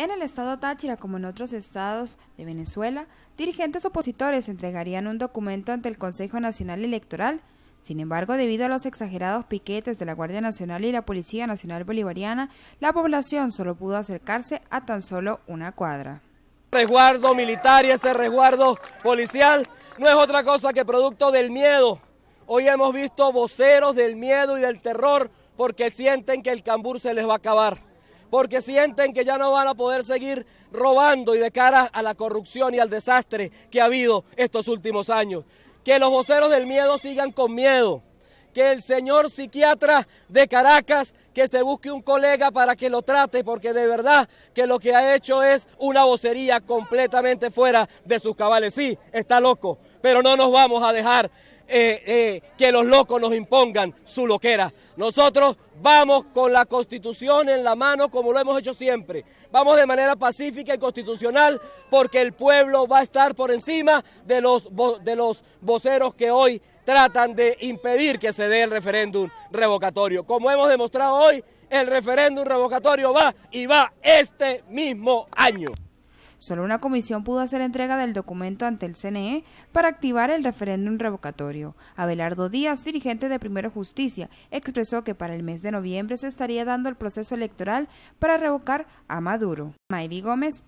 En el estado Táchira, como en otros estados de Venezuela, dirigentes opositores entregarían un documento ante el Consejo Nacional Electoral. Sin embargo, debido a los exagerados piquetes de la Guardia Nacional y la Policía Nacional Bolivariana, la población solo pudo acercarse a tan solo una cuadra. Resguardo militar y ese resguardo policial no es otra cosa que producto del miedo. Hoy hemos visto voceros del miedo y del terror porque sienten que el cambur se les va a acabar porque sienten que ya no van a poder seguir robando y de cara a la corrupción y al desastre que ha habido estos últimos años. Que los voceros del miedo sigan con miedo. Que el señor psiquiatra de Caracas, que se busque un colega para que lo trate, porque de verdad que lo que ha hecho es una vocería completamente fuera de sus cabales. Sí, está loco, pero no nos vamos a dejar eh, eh, que los locos nos impongan su loquera. Nosotros vamos con la constitución en la mano como lo hemos hecho siempre. Vamos de manera pacífica y constitucional porque el pueblo va a estar por encima de los, de los voceros que hoy tratan de impedir que se dé el referéndum revocatorio. Como hemos demostrado hoy, el referéndum revocatorio va y va este mismo año. Solo una comisión pudo hacer entrega del documento ante el CNE para activar el referéndum revocatorio. Abelardo Díaz, dirigente de Primero Justicia, expresó que para el mes de noviembre se estaría dando el proceso electoral para revocar a Maduro. Mayri Gómez,